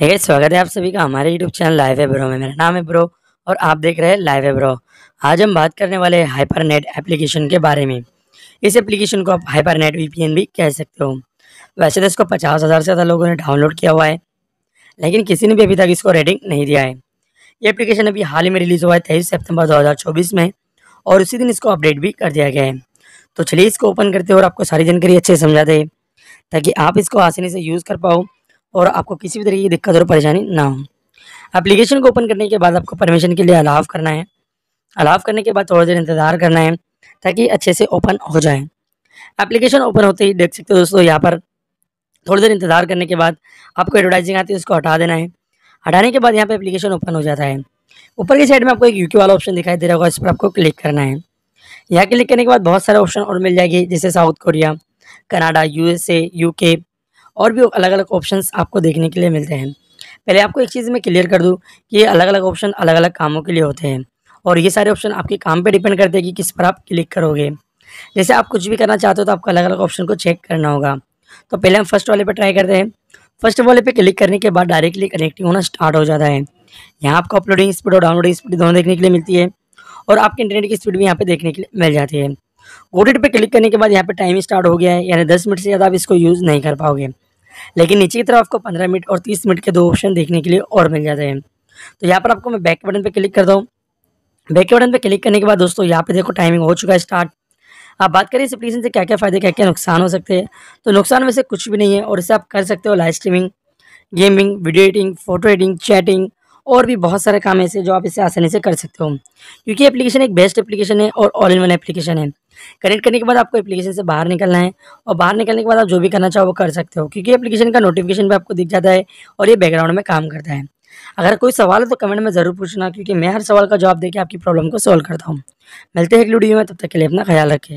है hey, स्वागत है आप सभी का हमारे यूट्यूब चैनल लाइव है ब्रो में मेरा नाम है ब्रो और आप देख रहे हैं लाइव है ब्रो आज हम बात करने वाले हैं नेट एप्लीकेशन के बारे में इस एप्लीकेशन को आप हाइपरनेट वीपीएन भी कह सकते हो वैसे तो इसको पचास हज़ार से ज़्यादा लोगों ने डाउनलोड किया हुआ है लेकिन किसी ने भी अभी तक इसको रेटिंग नहीं दिया है ये एप्लीकेशन अभी हाल ही में रिलीज़ हुआ है तेईस सेप्टेम्बर दो में और उसी दिन इसको अपडेट भी कर दिया गया है तो चलिए इसको ओपन करते हो और आपको सारी जानकारी अच्छे से समझा दे ताकि आप इसको आसानी से यूज़ कर पाओ और आपको किसी भी तरीके की दिक्कत और परेशानी ना हो अप्लीकेशन को ओपन करने के बाद आपको परमिशन के लिए अलाव करना है अलाव करने के बाद थोड़ी देर इंतज़ार करना है ताकि अच्छे से ओपन हो जाए एप्लीकेशन ओपन होते ही देख सकते हो दोस्तों यहाँ पर थोड़ी देर इंतज़ार करने के बाद आपको एडवर्टाइजिंग आती है उसको हटा देना है हटाने के बाद यहाँ पे एप्लीकेशन ओपन हो जाता है ऊपर की साइड में आपको एक यू वाला ऑप्शन दिखाई दे रहा होगा इस पर आपको क्लिक करना है यहाँ क्लिक करने के बाद बहुत सारे ऑप्शन और मिल जाएगी जैसे साउथ कोरिया कनाडा यू के और भी अलग अलग ऑप्शन आपको देखने के लिए मिलते हैं पहले आपको एक चीज़ मैं क्लियर कर दूँ कि ये अलग अलग ऑप्शन अलग अलग कामों के लिए होते हैं और ये सारे ऑप्शन आपके काम पे डिपेंड करते हैं कि किस पर आप क्लिक करोगे जैसे आप कुछ भी करना चाहते हो तो आपको अलग अलग ऑप्शन को चेक करना होगा तो पहले हम फर्स्ट वाले पर ट्राई करते हैं फर्स्ट वाले पे क्लिक करने के बाद डायरेक्टली कनेक्टिंग होना स्टार्ट हो जाता है यहाँ आपको अपलोडिंग स्पीड और डाउनलोडिंग स्पीड दोनों देखने के लिए मिलती है और आपके इंटरनेट की स्पीड भी यहाँ पर देखने के लिए मिल जाती है गोडेट पर क्लिक करने के बाद यहाँ पर टाइम स्टार्ट हो गया है यानी दस मिनट से ज़्यादा आप इसको यूज़ नहीं कर पाओगे लेकिन नीचे की तरफ आपको पंद्रह मिनट और तीस मिनट के दो ऑप्शन देखने के लिए और मिल जाते हैं तो यहाँ पर आपको मैं बैक बटन पर क्लिक करता हूँ बैक बटन पर क्लिक करने के बाद दोस्तों यहाँ पर देखो टाइमिंग हो चुका है स्टार्ट आप बात करें इस एप्लीकेशन से क्या क्या फ़ायदे क्या क्या नुकसान हो सकते हैं तो नुकसान में से कुछ भी नहीं है और इसे आप कर सकते हो live streaming gaming video editing photo editing chatting और भी बहुत सारे काम ऐसे जो आप इसे आसानी से कर सकते हो क्योंकि एप्लीकेशन एक बेस्ट एप्लीकेशन है और ऑल इन वन एप्लीकेशन है कनेक्ट करने के बाद आपको एप्लीकेशन से बाहर निकलना है और बाहर निकलने के बाद आप जो भी करना चाहो वो कर सकते हो क्योंकि एप्लीकेशन का नोटिफिकेशन भी आपको दिख जाता है और ये बैकग्राउंड में काम करता है अगर कोई सवाल है तो कमेंट में ज़रूर पूछना क्योंकि मैं हर सवाल का जवाब देकर आपकी प्रॉब्लम को सॉल्व करता हूँ मिलते हैं एक वीडियो में तब तक के लिए अपना ख्याल रखें